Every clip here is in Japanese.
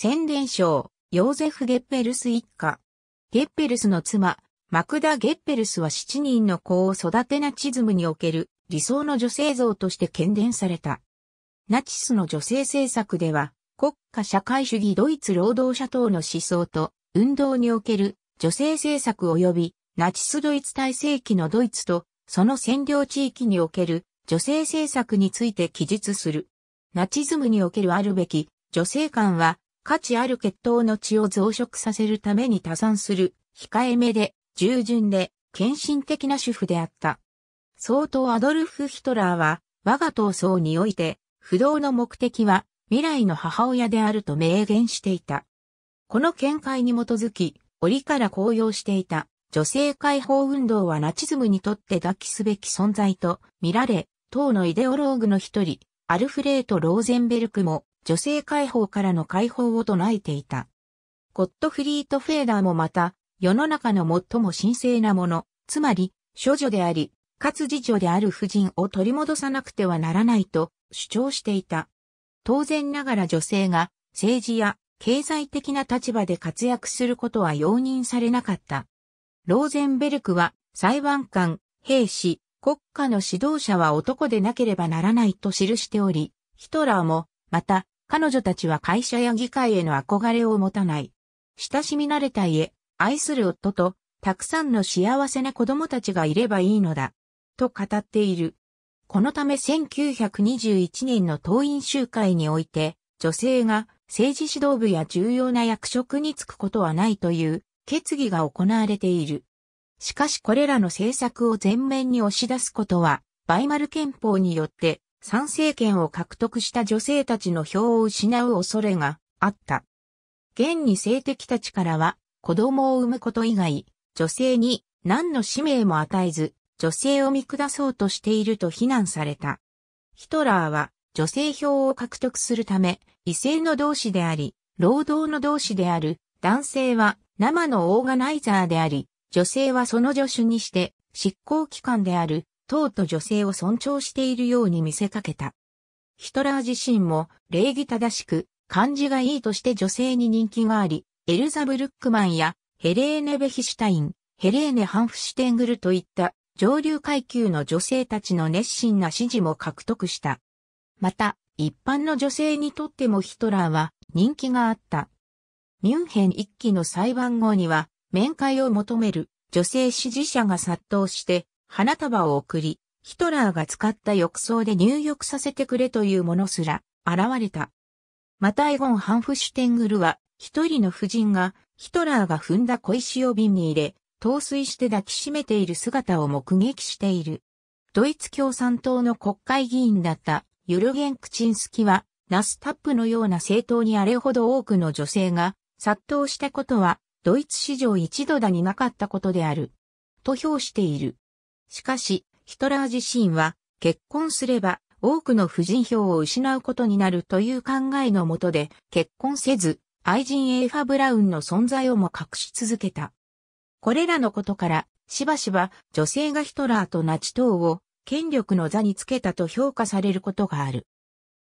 宣伝省、ヨーゼフ・ゲッペルス一家。ゲッペルスの妻、マクダ・ゲッペルスは7人の子を育てナチズムにおける理想の女性像として喧伝された。ナチスの女性政策では、国家社会主義ドイツ労働者党の思想と運動における女性政策及びナチスドイツ体制期のドイツとその占領地域における女性政策について記述する。ナチズムにおけるあるべき女性観は価値ある血統の血を増殖させるために多産する、控えめで、従順で、献身的な主婦であった。総統アドルフ・ヒトラーは、我が闘争において、不動の目的は、未来の母親であると明言していた。この見解に基づき、折から高揚していた女性解放運動はナチズムにとって抱きすべき存在と見られ、党のイデオローグの一人、アルフレート・ローゼンベルクも女性解放からの解放を唱えていた。ゴッドフリート・フェーダーもまた、世の中の最も神聖なもの、つまり、処女であり、かつ次女である夫人を取り戻さなくてはならないと主張していた。当然ながら女性が政治や経済的な立場で活躍することは容認されなかった。ローゼンベルクは裁判官、兵士、国家の指導者は男でなければならないと記しており、ヒトラーも、また、彼女たちは会社や議会への憧れを持たない。親しみ慣れた家、愛する夫と、たくさんの幸せな子供たちがいればいいのだ、と語っている。このため1921年の党員集会において、女性が政治指導部や重要な役職に就くことはないという決議が行われている。しかしこれらの政策を前面に押し出すことは、バイマル憲法によって参政権を獲得した女性たちの票を失う恐れがあった。現に性的たちからは、子供を産むこと以外、女性に何の使命も与えず、女性を見下そうとしていると非難された。ヒトラーは、女性票を獲得するため、異性の同士であり、労働の同士である、男性は生のオーガナイザーであり、女性はその助手にして、執行機関である党と女性を尊重しているように見せかけた。ヒトラー自身も礼儀正しく、感じがいいとして女性に人気があり、エルザ・ブルックマンやヘレーネ・ベヒシュタイン、ヘレーネ・ハンフシュテングルといった上流階級の女性たちの熱心な支持も獲得した。また、一般の女性にとってもヒトラーは人気があった。ミュンヘン一期の裁判後には面会を求める女性支持者が殺到して花束を贈り、ヒトラーが使った浴槽で入浴させてくれというものすら現れた。またエゴン・ハンフシュテングルは、一人の夫人がヒトラーが踏んだ小石を瓶に入れ、陶酔して抱きしめている姿を目撃している。ドイツ共産党の国会議員だったユルゲン・クチンスキは、ナスタップのような政党にあれほど多くの女性が殺到したことは、ドイツ史上一度だになかったことである。と評している。しかし、ヒトラー自身は、結婚すれば、多くの婦人票を失うことになるという考えのもとで、結婚せず、愛人エーファ・ブラウンの存在をも隠し続けた。これらのことから、しばしば女性がヒトラーとナチ党を権力の座につけたと評価されることがある。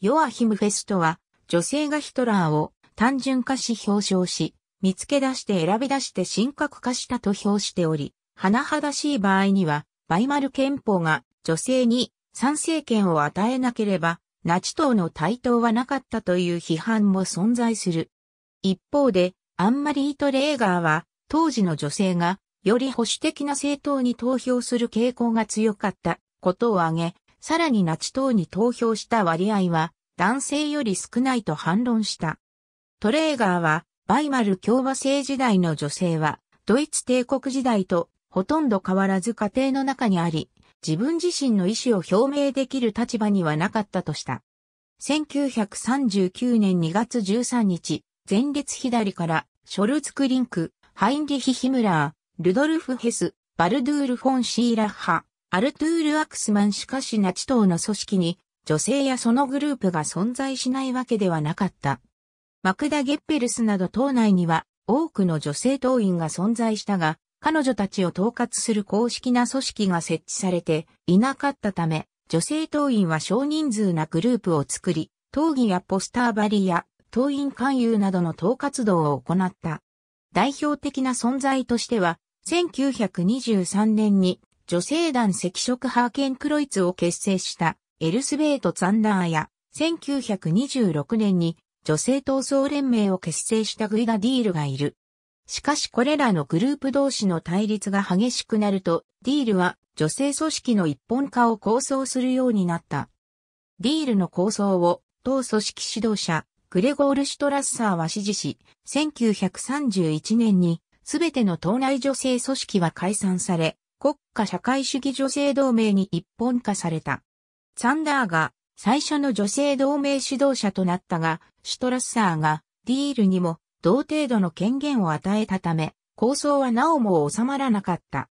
ヨアヒム・フェストは、女性がヒトラーを単純化し表彰し、見つけ出して選び出して神格化したと評しており、甚だしい場合には、バイマル憲法が女性に参政権を与えなければ、ナチ党の対等はなかったという批判も存在する。一方で、アンマリート・レーガーは、当時の女性が、より保守的な政党に投票する傾向が強かったことを挙げ、さらにナチ党に投票した割合は、男性より少ないと反論した。トレーガーは、バイマル共和制時代の女性は、ドイツ帝国時代とほとんど変わらず家庭の中にあり、自分自身の意思を表明できる立場にはなかったとした。1939年2月13日、前列左からショルツクリンク、ハインリヒ・ヒムラー、ルドルフ・ヘス、バルドゥール・フォン・シーラッハ、アルトゥール・アクスマンしかしナチ党の組織に女性やそのグループが存在しないわけではなかった。マクダ・ゲッペルスなど党内には多くの女性党員が存在したが、彼女たちを統括する公式な組織が設置されていなかったため、女性党員は少人数なグループを作り、党議やポスターバリや党員勧誘などの党活動を行った。代表的な存在としては、1923年に女性団赤色ハーケンクロイツを結成したエルスベート・ザンダーや、1926年に女性闘争連盟を結成したグイダ・ディールがいる。しかしこれらのグループ同士の対立が激しくなると、ディールは女性組織の一本化を構想するようになった。ディールの構想を当組織指導者、グレゴール・シュトラッサーは支持し、1931年にすべての党内女性組織は解散され、国家社会主義女性同盟に一本化された。サンダーが最初の女性同盟指導者となったが、シュトラッサーがディールにも同程度の権限を与えたため、構想はなおも収まらなかった。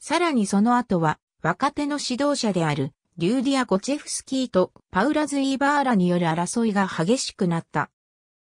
さらにその後は、若手の指導者である、リューディア・ゴチェフスキーとパウラズ・イバーラによる争いが激しくなった。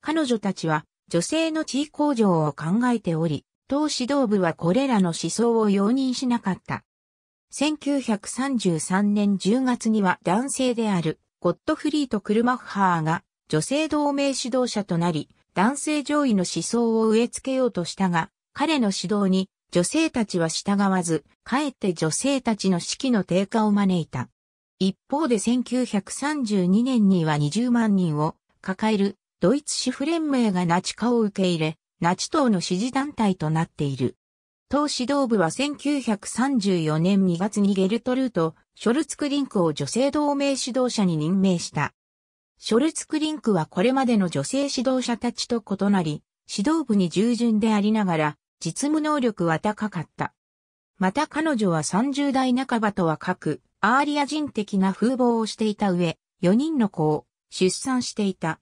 彼女たちは、女性の地位向上を考えており、党指導部はこれらの思想を容認しなかった。1933年10月には男性であるゴットフリート・クルマッハーが女性同盟指導者となり、男性上位の思想を植え付けようとしたが、彼の指導に女性たちは従わず、かえって女性たちの士気の低下を招いた。一方で1932年には20万人を抱えるドイツ主婦連盟がナチ化を受け入れ、ナチ党の支持団体となっている。党指導部は1934年2月にゲルトルート・ショルツクリンクを女性同盟指導者に任命した。ショルツクリンクはこれまでの女性指導者たちと異なり、指導部に従順でありながら、実務能力は高かった。また彼女は30代半ばとは各、アーリア人的な風貌をしていた上、4人の子を出産していた。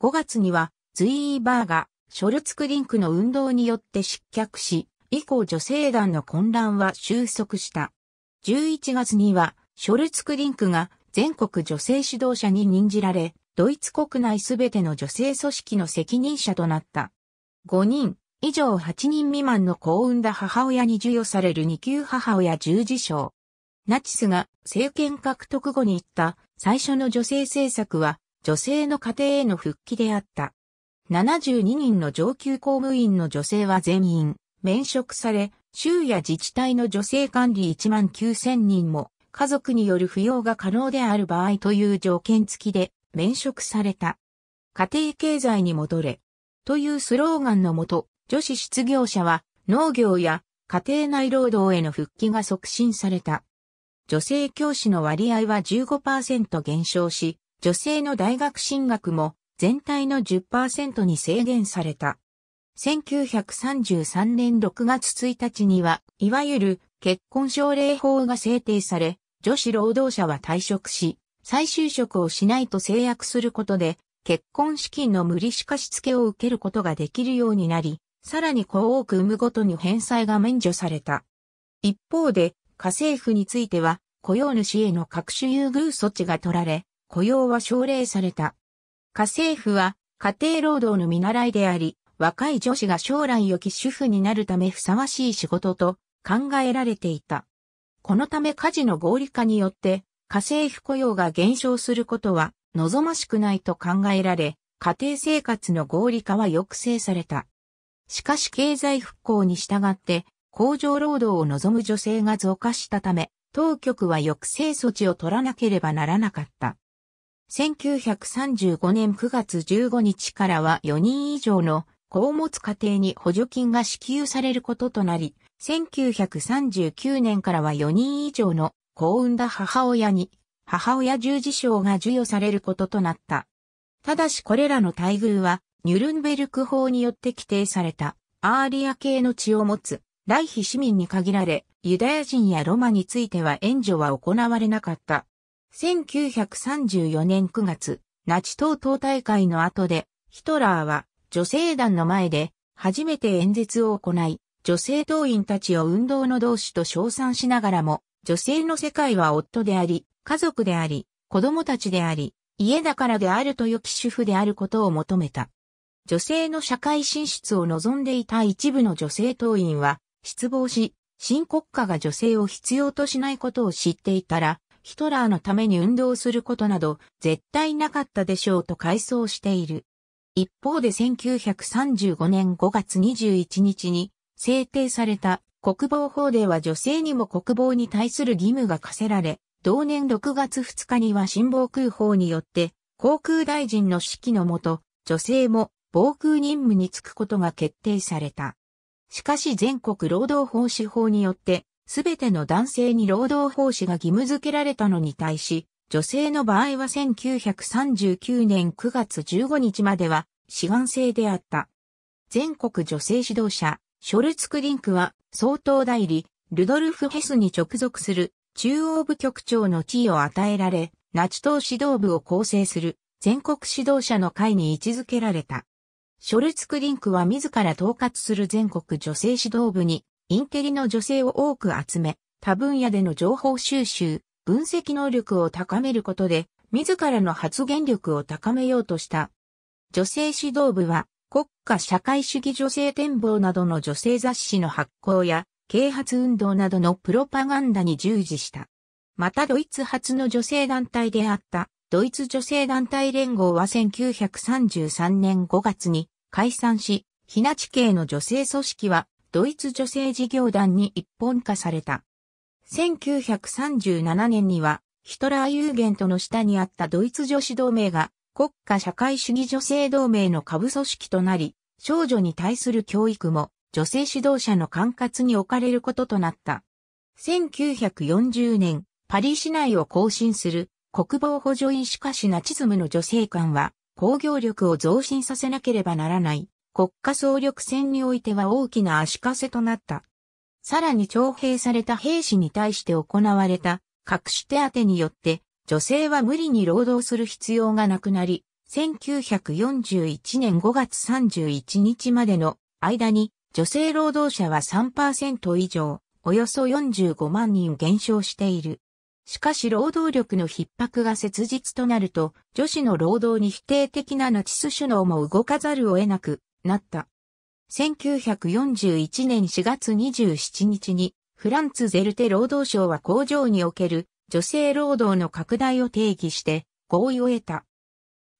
5月には、ズイーバーが、ショルツクリンクの運動によって失脚し、以降女性団の混乱は収束した。11月には、ショルツクリンクが全国女性指導者に任じられ、ドイツ国内すべての女性組織の責任者となった。5人、以上8人未満の子を産んだ母親に授与される2級母親十字章。ナチスが政権獲得後に言った最初の女性政策は女性の家庭への復帰であった。72人の上級公務員の女性は全員免職され、州や自治体の女性管理1万9000人も家族による扶養が可能である場合という条件付きで免職された。家庭経済に戻れ。というスローガンのもと、女子失業者は農業や家庭内労働への復帰が促進された。女性教師の割合は15%減少し、女性の大学進学も全体の10%に制限された。1933年6月1日には、いわゆる結婚奨励法が制定され、女子労働者は退職し、再就職をしないと制約することで、結婚資金の無利子貸付を受けることができるようになり、さらに子を多く産むごとに返済が免除された。一方で、家政婦については、雇用主への各種優遇措置が取られ、雇用は奨励された。家政婦は、家庭労働の見習いであり、若い女子が将来良き主婦になるためふさわしい仕事と考えられていた。このため家事の合理化によって、家政婦雇用が減少することは望ましくないと考えられ、家庭生活の合理化は抑制された。しかし経済復興に従って、工場労働を望む女性が増加したため、当局は抑制措置を取らなければならなかった。1935年9月15日からは4人以上の子を持つ家庭に補助金が支給されることとなり、1939年からは4人以上の子を産んだ母親に、母親十字章が授与されることとなった。ただしこれらの待遇は、ニュルンベルク法によって規定された、アーリア系の血を持つ、来非市民に限られ、ユダヤ人やロマについては援助は行われなかった。1934年9月、ナチ党党大会の後で、ヒトラーは女性団の前で初めて演説を行い、女性党員たちを運動の同志と称賛しながらも、女性の世界は夫であり、家族であり、子供たちであり、家だからであると良き主婦であることを求めた。女性の社会進出を望んでいた一部の女性党員は、失望し、新国家が女性を必要としないことを知っていたら、ヒトラーのために運動することなど、絶対なかったでしょうと回想している。一方で1935年5月21日に、制定された国防法では女性にも国防に対する義務が課せられ、同年6月2日には新防空法によって、航空大臣の指揮のもと、女性も防空任務に就くことが決定された。しかし全国労働法司法によって、すべての男性に労働奉仕が義務付けられたのに対し、女性の場合は1939年9月15日までは、志願制であった。全国女性指導者、ショルツクリンクは、総統代理、ルドルフ・ヘスに直属する中央部局長の地位を与えられ、ナチ党指導部を構成する全国指導者の会に位置づけられた。ショルツクリンクは自ら統括する全国女性指導部に、インテリの女性を多く集め、他分野での情報収集、分析能力を高めることで、自らの発言力を高めようとした。女性指導部は、国家社会主義女性展望などの女性雑誌の発行や、啓発運動などのプロパガンダに従事した。またドイツ初の女性団体であった、ドイツ女性団体連合は1933年5月に解散し、な地系の女性組織はドイツ女性事業団に一本化された。1937年にはヒトラー・ユーゲントの下にあったドイツ女子同盟が国家社会主義女性同盟の下部組織となり、少女に対する教育も女性指導者の管轄に置かれることとなった。1940年、パリ市内を更新する国防補助員しかしナチズムの女性官は工業力を増進させなければならない国家総力戦においては大きな足かせとなった。さらに徴兵された兵士に対して行われた隠し手当によって女性は無理に労働する必要がなくなり、1941年5月31日までの間に女性労働者は3%以上、およそ45万人減少している。しかし労働力の逼迫が切実となると、女子の労働に否定的なナチス首脳も動かざるを得なくなった。1941年4月27日に、フランツ・ゼルテ労働省は工場における女性労働の拡大を定義して合意を得た。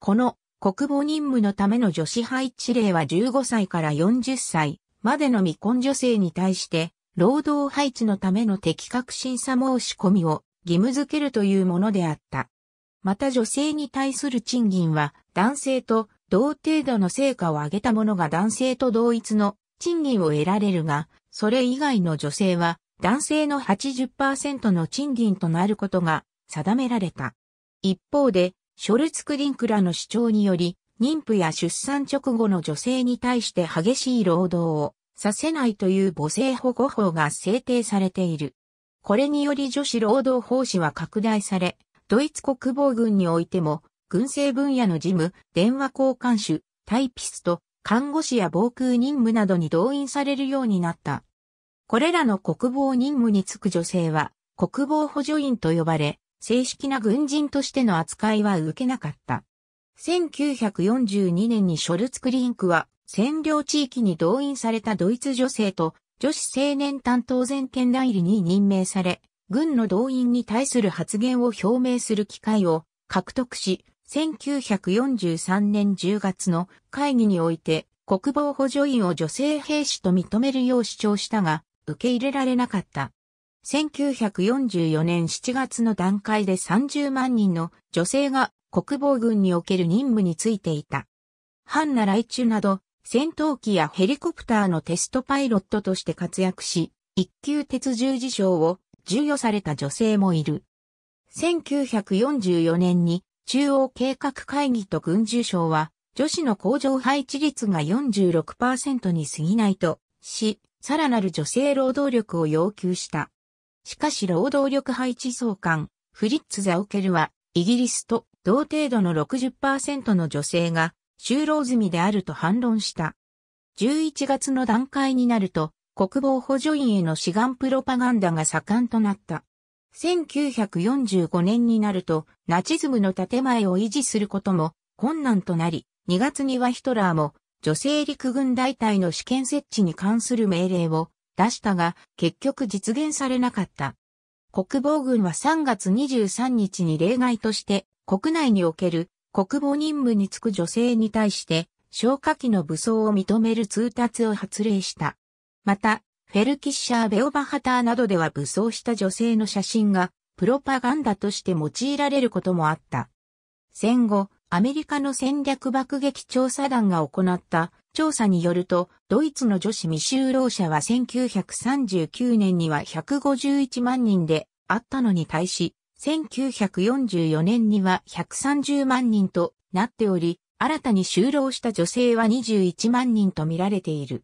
この国母任務のための女子配置令は15歳から40歳までの未婚女性に対して労働配置のための適格審査申し込みを義務づけるというものであった。また女性に対する賃金は男性と同程度の成果を上げた者が男性と同一の賃金を得られるが、それ以外の女性は男性の80%の賃金となることが定められた。一方で、ショルツクリンクらの主張により、妊婦や出産直後の女性に対して激しい労働をさせないという母性保護法が制定されている。これにより女子労働奉仕は拡大され、ドイツ国防軍においても、軍政分野の事務、電話交換手、タイピスト、看護師や防空任務などに動員されるようになった。これらの国防任務に就く女性は、国防補助員と呼ばれ、正式な軍人としての扱いは受けなかった。1942年にショルツクリンクは、占領地域に動員されたドイツ女性と、女子青年担当全権代理に任命され、軍の動員に対する発言を表明する機会を獲得し、1943年10月の会議において国防補助員を女性兵士と認めるよう主張したが、受け入れられなかった。1944年7月の段階で30万人の女性が国防軍における任務についていた。ハンナ来中など戦闘機やヘリコプターのテストパイロットとして活躍し、一級鉄十字章を授与された女性もいる。1944年に中央計画会議と軍需賞は女子の工場配置率が46%に過ぎないとし、さらなる女性労働力を要求した。しかし労働力配置総監、フリッツ・ザオケルは、イギリスと同程度の60%の女性が就労済みであると反論した。11月の段階になると、国防補助員への志願プロパガンダが盛んとなった。1945年になると、ナチズムの建前を維持することも困難となり、2月にはヒトラーも女性陸軍大隊の試験設置に関する命令を出したが、結局実現されなかった。国防軍は3月23日に例外として、国内における国防任務に就く女性に対して、消火器の武装を認める通達を発令した。また、フェルキッシャー・ベオバハターなどでは武装した女性の写真が、プロパガンダとして用いられることもあった。戦後、アメリカの戦略爆撃調査団が行った調査によると、ドイツの女子未就労者は1939年には151万人であったのに対し、1944年には130万人となっており、新たに就労した女性は21万人と見られている。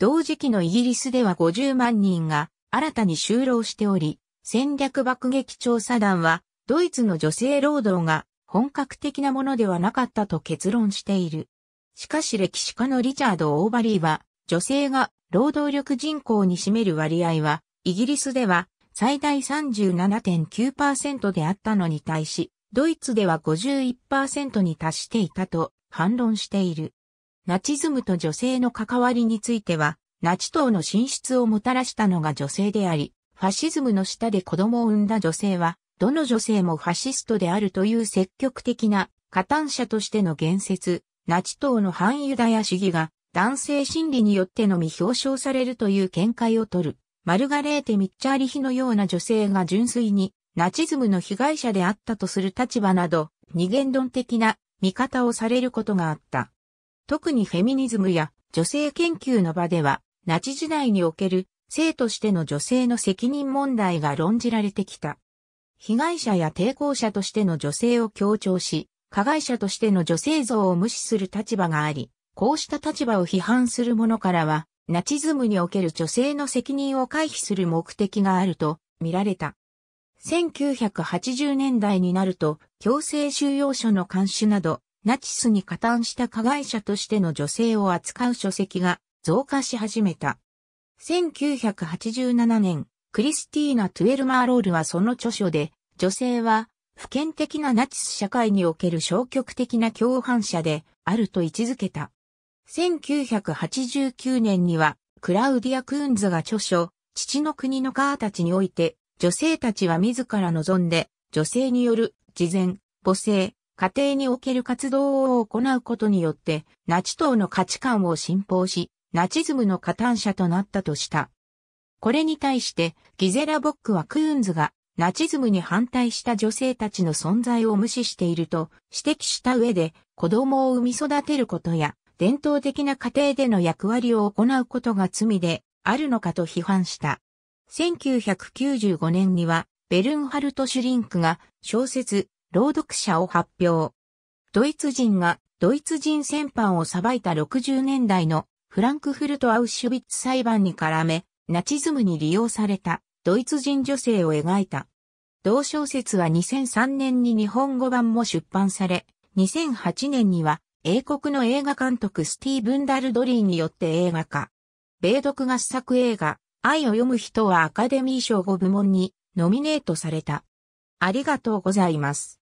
同時期のイギリスでは50万人が新たに就労しており、戦略爆撃調査団は、ドイツの女性労働が本格的なものではなかったと結論している。しかし歴史家のリチャード・オーバリーは、女性が労働力人口に占める割合は、イギリスでは最大37.9%であったのに対し、ドイツでは51%に達していたと反論している。ナチズムと女性の関わりについては、ナチ党の進出をもたらしたのが女性であり、ファシズムの下で子供を産んだ女性は、どの女性もファシストであるという積極的な加担者としての言説、ナチ党の反ユダヤ主義が男性心理によってのみ表彰されるという見解を取る。マルガレーテ・ミッチャーリヒのような女性が純粋にナチズムの被害者であったとする立場など、二元論的な見方をされることがあった。特にフェミニズムや女性研究の場では、ナチ時代における性としての女性の責任問題が論じられてきた。被害者や抵抗者としての女性を強調し、加害者としての女性像を無視する立場があり、こうした立場を批判する者からは、ナチズムにおける女性の責任を回避する目的があると見られた。1980年代になると、強制収容所の監視など、ナチスに加担した加害者としての女性を扱う書籍が増加し始めた。1987年、クリスティーナ・トゥエルマーロールはその著書で、女性は、普遍的なナチス社会における消極的な共犯者であると位置づけた。1989年には、クラウディア・クーンズが著書、父の国の母たちにおいて、女性たちは自ら望んで、女性による、事前、母性、家庭における活動を行うことによって、ナチ党の価値観を信奉し、ナチズムの加担者となったとした。これに対してギゼラ・ボックはクーンズがナチズムに反対した女性たちの存在を無視していると指摘した上で子供を産み育てることや伝統的な家庭での役割を行うことが罪であるのかと批判した。1995年にはベルンハルト・シュリンクが小説朗読者を発表。ドイツ人がドイツ人戦犯を裁いた60年代のフランクフルト・アウシュビッツ裁判に絡めナチズムに利用されたドイツ人女性を描いた。同小説は2003年に日本語版も出版され、2008年には英国の映画監督スティーブン・ダルドリーによって映画化。米独合作映画、愛を読む人はアカデミー賞5部門にノミネートされた。ありがとうございます。